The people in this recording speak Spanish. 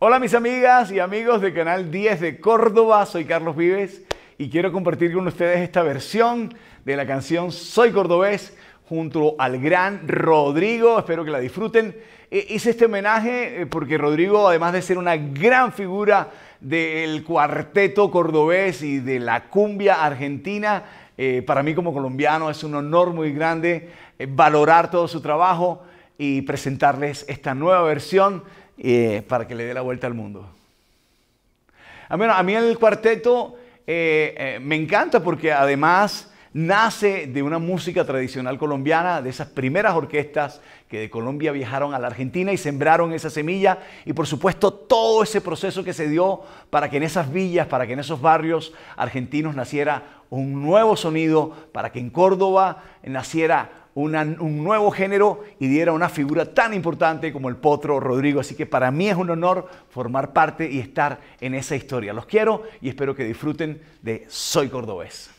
Hola mis amigas y amigos de Canal 10 de Córdoba, soy Carlos Vives y quiero compartir con ustedes esta versión de la canción Soy Cordobés junto al gran Rodrigo, espero que la disfruten. Eh, hice este homenaje eh, porque Rodrigo, además de ser una gran figura del cuarteto cordobés y de la cumbia argentina, eh, para mí como colombiano es un honor muy grande valorar todo su trabajo y presentarles esta nueva versión para que le dé la vuelta al mundo. Ah, a mí, el cuarteto eh, eh, me encanta porque además nace de una música tradicional colombiana, de esas primeras orquestas que de Colombia viajaron a la Argentina y sembraron esa semilla y por supuesto todo ese proceso que se dio para que en esas villas, para que en esos barrios argentinos naciera un nuevo sonido, para que en Córdoba naciera un nuevo género y diera una figura tan importante como el Potro Rodrigo. Así que para mí es un honor formar parte y estar en esa historia. Los quiero y espero que disfruten de Soy Cordobés.